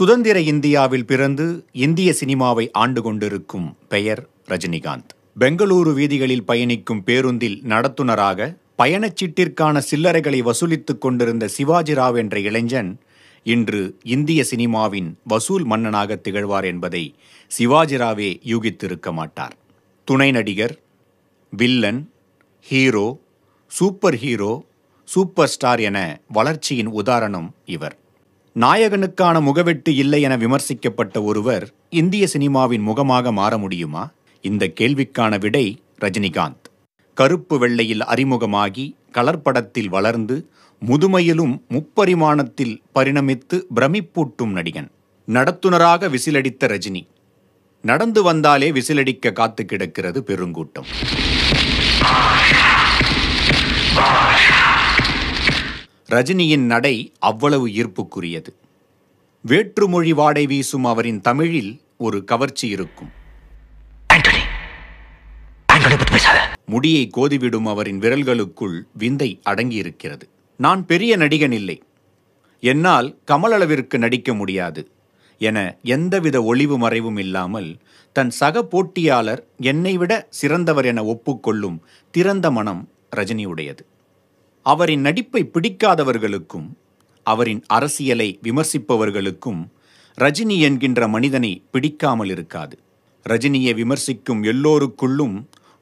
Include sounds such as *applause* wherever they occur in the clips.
சுதந்திர இந்தியாவில் பிறந்து இந்திய சினிமாவை ஆண்டு கொண்டிருக்கும் பெயர் ரஜினிகாந்த் பெங்களூரு வீதிகளில் பயணிக்கும் பேருந்தில் நடத்துனராக பயணச்சீட்டிற்கான சில்லறைகளை வசூலித்துக் கொண்டிருந்த சிவாஜிராவ் என்ற இளைஞன் இன்று இந்திய சினிமாவின் வசூல் மன்னனாக திகழ்வார் என்பதை சிவாஜிராவே யூகித்திருக்க மாட்டார் துணை நடிகர் villain hero super hero super star என வளர்ச்சியின் உதாரணம் இவர் நாயகனுக்கான முகவெட்டு இல்லை என விமர்சிக்கப்பட்ட ஒருவர் இந்திய சினிமாவின் முகமாக மாற முடியுமா இந்த கேள்விக்கான விடை ரஜினிகாந்த் கருப்பு வெள்ளையில் அறிமுகமாகி கலர் படத்தில் வளர்ந்து முதுமையிலும் முப்பரிமாணத்தில் பரிணமித்து பிரமிப்பூட்டும் நடிகன் நடத்துனராக விசிலடித்த ரஜினி நடந்து வந்தாலே விசிலடிக்க காத்து கிடக்கிறது பெருங்கூட்டம் ரஜினியின் நடை அவ்வளவு ஈர்ப்புக்குரியது வேற்றுமொழி வாடை வீசும் அவரின் தமிழில் ஒரு கவர்ச்சி இருக்கும் முடியை கோதிவிடும் அவரின் விரல்களுக்குள் விந்தை அடங்கியிருக்கிறது நான் பெரிய நடிகன் இல்லை என்னால் கமலளவிற்கு நடிக்க முடியாது என எந்தவித ஒளிவு மறைவும் இல்லாமல் தன் சக போட்டியாளர் என்னை விட சிறந்தவர் என ஒப்புக்கொள்ளும் திறந்த மனம் ரஜினியுடையது அவரின் நடிப்பை பிடிக்காதவர்களுக்கும் அவரின் அரசியலை விமர்சிப்பவர்களுக்கும் ரஜினி என்கின்ற மனிதனை பிடிக்காமல் இருக்காது ரஜினியை விமர்சிக்கும் எல்லோருக்குள்ளும்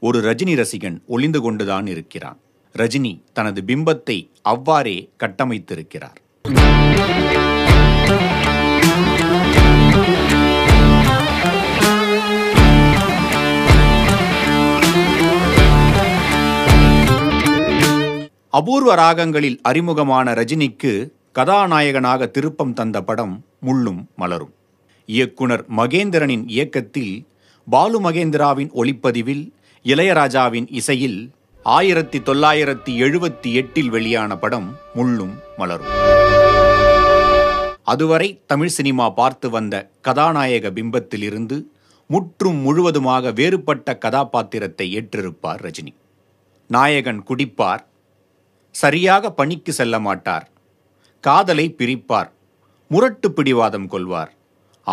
ஒரு ரஜினி ரசிகன் ஒளிந்து கொண்டுதான் இருக்கிறான் ரஜினி தனது பிம்பத்தை அவ்வாறே கட்டமைத்திருக்கிறார் அபூர்வ ராகங்களில் அறிமுகமான ரஜினிக்கு கதாநாயகனாக திருப்பம் தந்த படம் முள்ளும் மலரும் இயக்குனர் மகேந்திரனின் இயக்கத்தில் பாலு மகேந்திராவின் ஒளிப்பதிவில் இளையராஜாவின் இசையில் ஆயிரத்தி தொள்ளாயிரத்தி எழுபத்தி எட்டில் வெளியான படம் முள்ளும் மலரும் அதுவரை தமிழ் சினிமா பார்த்து வந்த கதாநாயக பிம்பத்திலிருந்து முற்றும் முழுவதுமாக வேறுபட்ட கதாபாத்திரத்தை ஏற்றிருப்பார் ரஜினி நாயகன் குடிப்பார் சரியாக பணிக்கு செல்ல மாட்டார் காதலை பிரிப்பார் முரட்டு பிடிவாதம் கொள்வார்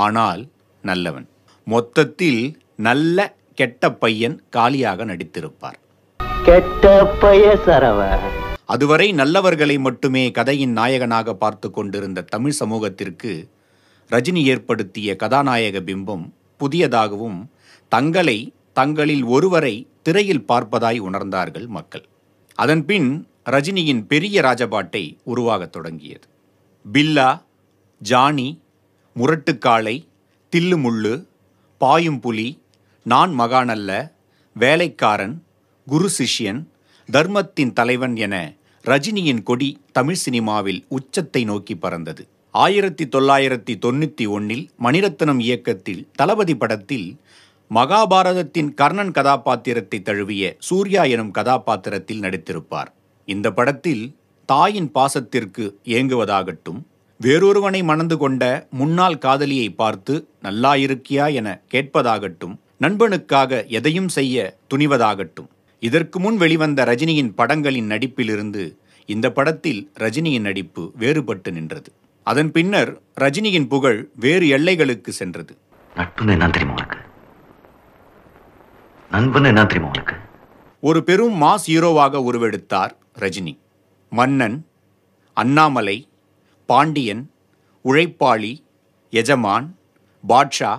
ஆனால் நல்லவன் மொத்தத்தில் நல்ல கெட்ட பையன் காலியாக நடித்திருப்பார் அதுவரை நல்லவர்களை மட்டுமே கதையின் நாயகனாக பார்த்து கொண்டிருந்த தமிழ் சமூகத்திற்கு ரஜினி ஏற்படுத்திய கதாநாயக பிம்பம் புதியதாகவும் தங்களை தங்களில் ஒருவரை திரையில் பார்ப்பதாய் உணர்ந்தார்கள் மக்கள் அதன்பின் ரஜினியின் பெரிய ராஜபாட்டை உருவாகத் தொடங்கியது பில்லா ஜானி முரட்டுக்காளை தில்லுமுள்ளு பாயும் புலி நான் மகானல்ல வேலைக்காரன் குரு சிஷ்யன் தர்மத்தின் தலைவன் என ரஜினியின் கொடி தமிழ் சினிமாவில் உச்சத்தை நோக்கி பறந்தது ஆயிரத்தி தொள்ளாயிரத்தி தொண்ணூற்றி ஒன்றில் மணிரத்னம் இயக்கத்தில் தளபதி படத்தில் மகாபாரதத்தின் கர்ணன் கதாபாத்திரத்தை தழுவிய சூர்யா எனும் கதாபாத்திரத்தில் நடித்திருப்பார் இந்த படத்தில் தாயின் பாசத்திற்கு ஏங்குவதாகட்டும் வேறொருவனை மணந்து கொண்ட முன்னாள் காதலியை பார்த்து நல்லா இருக்கியா என கேட்பதாகட்டும் நண்பனுக்காக எதையும் செய்ய துணிவதாகட்டும் இதற்கு முன் வெளிவந்த ரஜினியின் படங்களின் நடிப்பிலிருந்து இந்த படத்தில் ரஜினியின் நடிப்பு வேறுபட்டு நின்றது அதன் பின்னர் ரஜினியின் புகழ் வேறு எல்லைகளுக்கு சென்றது நட்புன்னு என்ன தெரியுமா உனக்கு நண்புன்னு என்ன தெரியுமா உனக்கு ஒரு பெரும் மாஸ் ஹீரோவாக உருவெடுத்தார் ரஜினி மன்னன் அண்ணாமலை பாண்டியன் உழைப்பாளி எஜமான் பாட்ஷா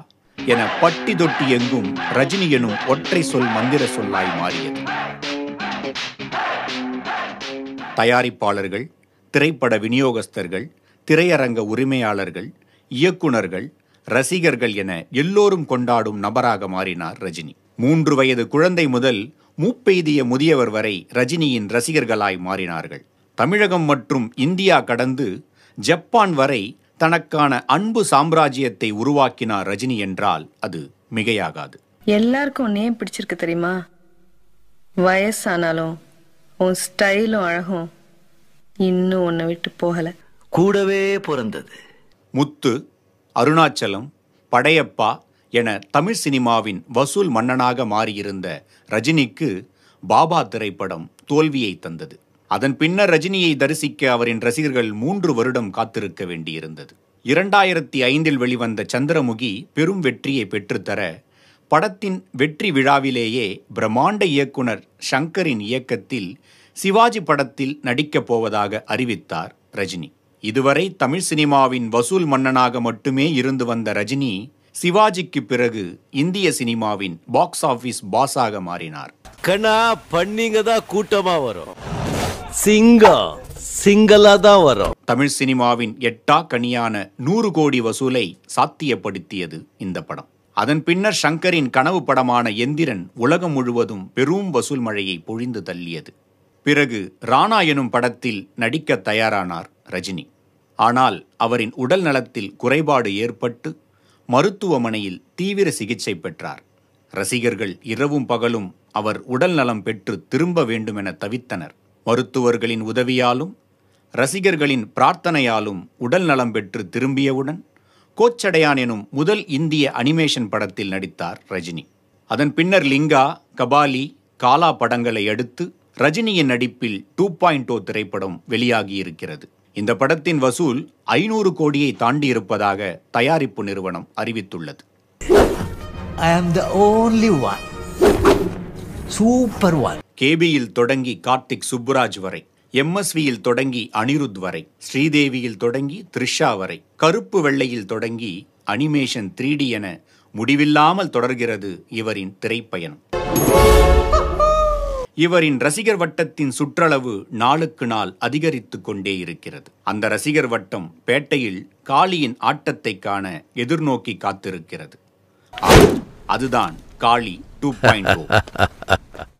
என பட்டி தொட்டி எங்கும் ரஜினி எனும் ஒற்றை சொல் மந்திர சொல்லாய் மாறியது தயாரிப்பாளர்கள் திரைப்பட விநியோகஸ்தர்கள் திரையரங்க உரிமையாளர்கள் இயக்குனர்கள் ரசிகர்கள் என எல்லோரும் கொண்டாடும் நபராக மாறினார் ரஜினி மூன்று வயது குழந்தை முதல் மூப்பெய்திய முதியவர் வரை ரஜினியின் ரசிகர்களாய் மாறினார்கள் தமிழகம் மற்றும் இந்தியா கடந்து ஜப்பான் வரை தனக்கான அன்பு சாம்ராஜ்யத்தை உருவாக்கினார் ரஜினி என்றால் அது மிகையாகாது எல்லாருக்கும் உன்னே பிடிச்சிருக்கு தெரியுமா வயசானாலும் உன் ஸ்டைலும் அழகும் இன்னும் உன்னை விட்டு போகல கூடவே பிறந்தது முத்து அருணாச்சலம் படையப்பா என தமிழ் சினிமாவின் வசூல் மன்னனாக மாறியிருந்த ரஜினிக்கு பாபா திரைப்படம் தோல்வியை தந்தது அதன் பின்னர் ரஜினியை தரிசிக்க அவரின் ரசிகர்கள் மூன்று வருடம் காத்திருக்க வேண்டியிருந்தது இரண்டாயிரத்தி ஐந்தில் வெளிவந்த சந்திரமுகி பெரும் வெற்றியை பெற்றுத்தர படத்தின் வெற்றி விழாவிலேயே பிரம்மாண்ட இயக்குனர் ஷங்கரின் இயக்கத்தில் சிவாஜி படத்தில் நடிக்கப் போவதாக அறிவித்தார் ரஜினி இதுவரை தமிழ் சினிமாவின் வசூல் மன்னனாக மட்டுமே இருந்து வந்த ரஜினி சிவாஜிக்கு பிறகு இந்திய சினிமாவின் பாக்ஸ் ஆபீஸ் பாஸாக மாறினார் கண்ணா பண்ணிங்க தான் கூட்டமா வரும் சிங்கா சிங்களா தான் வரும் தமிழ் சினிமாவின் எட்டா கனியான நூறு கோடி வசூலை சாத்தியப்படுத்தியது இந்த படம் அதன் பின்னர் ஷங்கரின் கனவு படமான எந்திரன் உலகம் முழுவதும் பெரும் வசூல் மழையை பொழிந்து தள்ளியது பிறகு ராணா எனும் படத்தில் நடிக்க தயாரானார் ரஜினி ஆனால் அவரின் உடல் நலத்தில் குறைபாடு ஏற்பட்டு மருத்துவமனையில் தீவிர சிகிச்சை பெற்றார் ரசிகர்கள் இரவும் பகலும் அவர் உடல் நலம் பெற்று திரும்ப வேண்டும் என தவித்தனர் மருத்துவர்களின் உதவியாலும் ரசிகர்களின் பிரார்த்தனையாலும் உடல் நலம் பெற்று திரும்பியவுடன் கோச்சடையான் எனும் முதல் இந்திய அனிமேஷன் படத்தில் நடித்தார் ரஜினி அதன் பின்னர் லிங்கா கபாலி காலா படங்களை அடுத்து ரஜினியின் நடிப்பில் டூ பாயிண்ட் ஓ திரைப்படம் வெளியாகியிருக்கிறது இந்த படத்தின் வசூல் ஐநூறு கோடியை தாண்டி இருப்பதாக தயாரிப்பு நிறுவனம் அறிவித்துள்ளது சூப்பர் கேபியில் தொடங்கி கார்த்திக் சுப்புராஜ் வரை எம்எஸ்வியில் தொடங்கி அனிருத் வரை ஸ்ரீதேவியில் தொடங்கி த்ரிஷா வரை கருப்பு வெள்ளையில் தொடங்கி அனிமேஷன் த்ரீ என முடிவில்லாமல் தொடர்கிறது இவரின் திரைப்பயணம் இவரின் ரசிகர் வட்டத்தின் சுற்றளவு நாளுக்கு நாள் அதிகரித்து கொண்டே இருக்கிறது அந்த ரசிகர் வட்டம் பேட்டையில் காளியின் ஆட்டத்தை காண எதிர்நோக்கி காத்திருக்கிறது அதுதான் காளி டூ பாயிண்ட் *laughs*